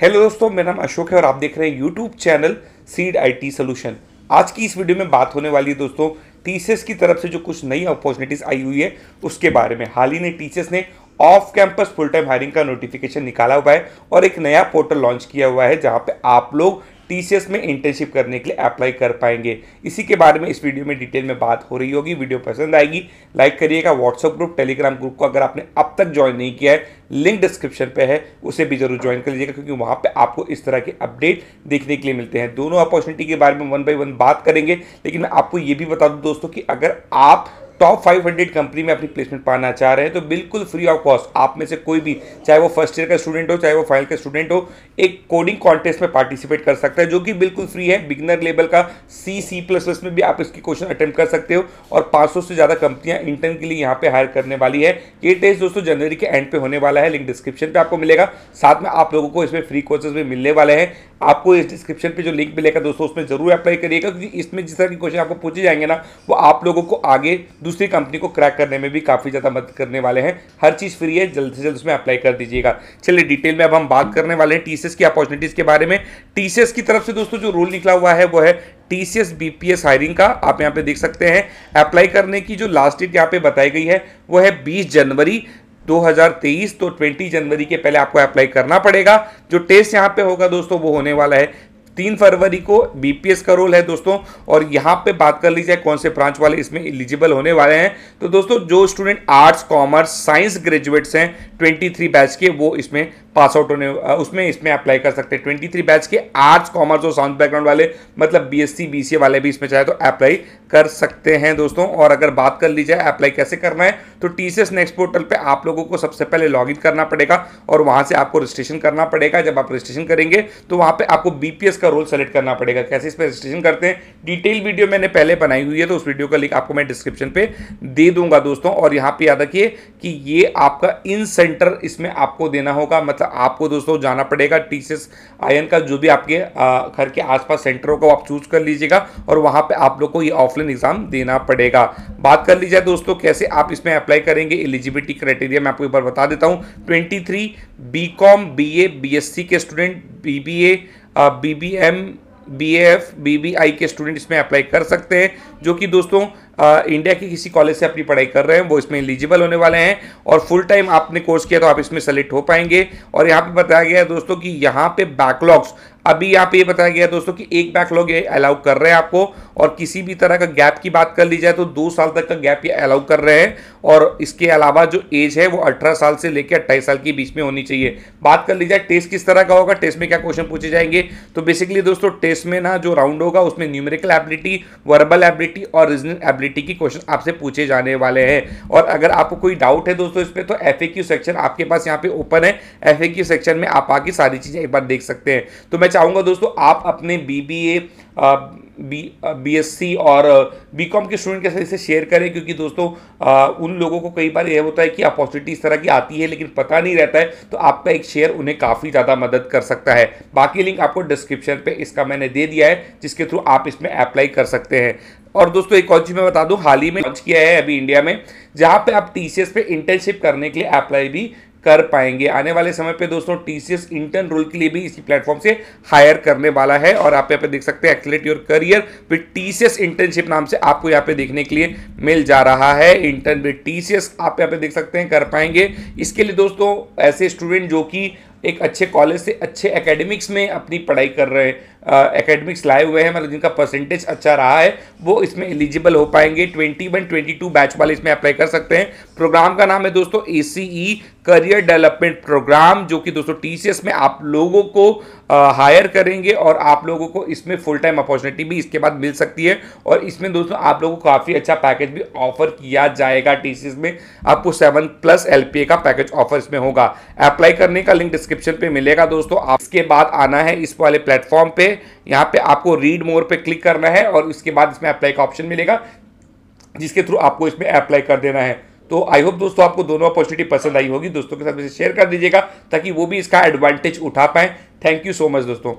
hello दोस्तों मेरा नाम अशोक है और आप देख रहे हैं YouTube channel seed IT solution आज की इस वीडियो में बात होने वाली है दोस्तों टीसीएस की तरफ से जो कुछ नई अपॉर्चुनिटीज़ आई हुई है उसके बारे में हाल ही में टीसीएस ने off campus full time hiring का नोटिफिकेशन निकाला हुआ है और एक नया पोर्टल लॉन्च किया हुआ है जहाँ पे आप लोग टीसीएस में इंटर्नशिप करने के लिए अप्लाई कर पाएंगे इसी के बारे में इस वीडियो में डिटेल में बात हो रही होगी वीडियो पसंद आएगी लाइक करिएगा व्हाट्सअप ग्रुप टेलीग्राम ग्रुप को अगर आपने अब तक ज्वाइन नहीं किया है लिंक डिस्क्रिप्शन पे है उसे भी जरूर ज्वाइन कर लीजिएगा क्योंकि वहाँ पे आपको इस तरह के अपडेट देखने के लिए मिलते हैं दोनों अपॉर्चुनिटी के बारे में वन बाई वन बात करेंगे लेकिन मैं आपको ये भी बता दूँ दोस्तों कि अगर आप टॉप 500 कंपनी में अपनी प्लेसमेंट पाना चाह रहे हैं तो बिल्कुल फ्री ऑफ कॉस्ट आप में से कोई भी चाहे वो फर्स्ट ईयर का स्टूडेंट हो चाहे वो फाइनल का स्टूडेंट हो एक कोडिंग कॉन्टेस्ट में पार्टिसिपेट कर सकता है जो कि बिल्कुल फ्री है बिगनर लेवल का सी सी प्लस प्लस में भी आप इसकी क्वेश्चन अटेम्प्ट कर सकते हो और सौ से ज़्यादा कंपनियां इंटर्न के लिए यहाँ पे हायर करने वाली है ये टेस्ट दोस्तों जनवरी के एंड पे होने वाला है लिंक डिस्क्रिप्शन पर आपको मिलेगा साथ में आप लोगों को इसमें फ्री कोर्सेज भी मिलने वाले हैं आपको इस डिस्क्रिप्शन पे जो लिंक मिलेगा दोस्तों उसमें ज़रूर अप्लाई करिएगा क्योंकि इसमें जिस तरह के क्वेश्चन आपको पूछे जाएंगे ना वो आप लोगों को आगे दूसरी कंपनी को क्रैक करने में भी काफ़ी ज़्यादा मदद करने वाले हैं हर चीज़ फ्री है जल्द से जल्द उसमें अप्लाई कर दीजिएगा चलिए डिटेल में अब हम बात करने वाले हैं टीसीएस की अपॉर्चुनिटीज़ के बारे में टीसीएस की तरफ से दोस्तों जो रूल निकला हुआ है वो है T C B P S hiring का आप यहाँ पे देख सकते हैं अप्लाई करने की जो लास्ट डेट यहाँ पे बताई गई है वो है बीस जनवरी 2023 तो 20 जनवरी के पहले आपको अप्लाई करना पड़ेगा जो टेस्ट यहाँ पे होगा दोस्तों वो होने वाला है तीन फरवरी को बीपीएस का रोल है दोस्तों और यहाँ पे बात कर ली जाए कौन से ब्रांच वाले इसमें एलिजिबल होने वाले हैं तो दोस्तों जो student arts commerce science graduates हैं 23 बैच के वो इसमें पास आउट होने उसमें इसमें अप्लाई कर सकते हैं ट्वेंटी थ्री बैच के आर्ट्स कॉमर्स और साइंस बैकग्राउंड वाले मतलब बीएससी बीसीए वाले भी इसमें चाहे तो अप्लाई कर सकते हैं दोस्तों और अगर बात कर ली जाए अप्लाई कैसे करना है तो टी सी नेक्स्ट पोर्टल पर आप लोगों को सबसे पहले लॉग करना पड़ेगा और वहाँ से आपको रजिस्ट्रेशन करना पड़ेगा जब आप रजिस्ट्रेशन करेंगे तो वहाँ पर आपको बीपीएस का रोल सेलेक्ट करना पड़ेगा कैसे इस पर रजिस्ट्रेशन करते हैं डिटेल वीडियो मैंने पहले बनाई हुई है तो उस वीडियो का लिंक आपको मैं डिस्क्रिप्शन पर दे दूंगा दोस्तों और यहाँ पर याद रखिए कि ये आपका इन सेंटर इसमें आपको देना होगा मतलब आपको दोस्तों जाना पड़ेगा टी आयन का जो भी आपके घर के आसपास सेंटरों को आप चूज कर लीजिएगा और वहाँ पर आप लोग को ये ऑफलाइन एग्जाम देना पड़ेगा बात कर लीजिए दोस्तों कैसे आप इसमें अप्लाई करेंगे एलिजिबिलिटी क्राइटेरिया मैं आपको एक बार बता देता हूँ twenty three B com B A B S C के student B B A B B M B F B B I के स्टूडेंट इसमें अप्लाई कर सकते हैं जो कि दोस्तों इंडिया के किसी कॉलेज से अपनी पढ़ाई कर रहे हैं वो इसमें एलिजिबल होने वाले हैं और फुल टाइम आपने कोर्स किया तो आप इसमें सेलेक्ट हो पाएंगे और यहाँ पे बताया गया है दोस्तों कि यहाँ पे बैकलॉग्स अभी यहाँ पे ये बताया गया है दोस्तों कि एक बैकलॉग ये अलाउ कर रहे हैं आपको और किसी भी तरह का गैप की बात कर ली जाए तो दो साल तक का गैप ये अलाउ कर रहे हैं और इसके अलावा जो एज है वो अठारह साल से लेकर अट्ठाईस साल के बीच में होनी चाहिए बात कर ली जाए टेस्ट किस तरह का होगा टेस्ट में क्या क्वेश्चन पूछे जाएंगे तो बेसिकली दोस्तों टेस्ट में ना जो राउंड होगा उसमें न्यूमेरिकल एबिलिटी वर्बल एबिलिटी और रीजनल एबिलिटी आरबीटी के क्वेश्चन आपसे पूछे जाने वाले हैं और अगर आपको कोई डाउट है दोस्तों इस पर तो एफ सेक्शन आपके पास यहाँ पे ओपन है एफ सेक्शन में आप आगे सारी चीज़ें एक बार देख सकते हैं तो मैं चाहूंगा दोस्तों आप अपने B B B S C और बी uh, कॉम के स्टूडेंट के साथ इसे शेयर करें क्योंकि दोस्तों आ, uh, उन लोगों को कई बार यह होता है कि अपॉर्चुनिटी इस तरह की आती है लेकिन पता नहीं रहता है तो आपका एक शेयर उन्हें काफ़ी ज़्यादा मदद कर सकता है बाकी लिंक आपको डिस्क्रिप्शन पे इसका मैंने दे दिया है जिसके थ्रू आप इसमें अप्लाई कर सकते हैं और दोस्तों एक और चीज़ मैं बता दूं हाल ही में लॉन्च किया है अभी इंडिया में जहाँ पर आप टी पे इंटर्नशिप करने के लिए अप्लाई भी कर पाएंगे आने वाले समय पे दोस्तों टीसीएस इंटर्न रोल के लिए भी इसी प्लेटफॉर्म से हायर करने वाला है और आप यहाँ पे देख सकते हैं accelerate your career with TCS internship नाम से आपको यहाँ पे देखने के लिए मिल जा रहा है इंटर्न विद टीसीएस आप यहाँ पे देख सकते हैं कर पाएंगे इसके लिए दोस्तों ऐसे स्टूडेंट जो कि एक अच्छे कॉलेज से अच्छे एकेडमिक्स में अपनी पढ़ाई कर रहे हैं एकेडमिक्स लाए हुए हैं मतलब जिनका परसेंटेज अच्छा रहा है वो इसमें एलिजिबल हो पाएंगे ट्वेंटी 22 ट्वेंटी टू बैच वाले इसमें अप्लाई कर सकते हैं प्रोग्राम का नाम है दोस्तों A C E career development programme जो कि दोस्तों टीसीएस में आप लोगों को हायर करेंगे और आप लोगों को इसमें फुल टाइम अपॉर्चुनिटी भी इसके बाद मिल सकती है और इसमें दोस्तों आप लोगों को काफ़ी अच्छा पैकेज भी ऑफर किया जाएगा टीसीएस में आपको सेवन प्लस एल का पैकेज ऑफर इसमें होगा अप्लाई करने का लिंक डिस्क्रिप्शन पर मिलेगा दोस्तों इसके बाद आना है इस वाले प्लेटफॉर्म पे यहाँ पे आपको रीड मोर पर क्लिक करना है और इसके बाद इसमें अप्लाई का ऑप्शन मिलेगा जिसके थ्रू आपको इसमें अप्लाई कर देना है तो आई होप दोस्तों आपको दोनों अपॉर्चुनिटी पसंद आई होगी दोस्तों के साथ इसे शेयर कर दीजिएगा ताकि वो भी इसका एडवांटेज उठा पाएँ थैंक यू सो मच दोस्तों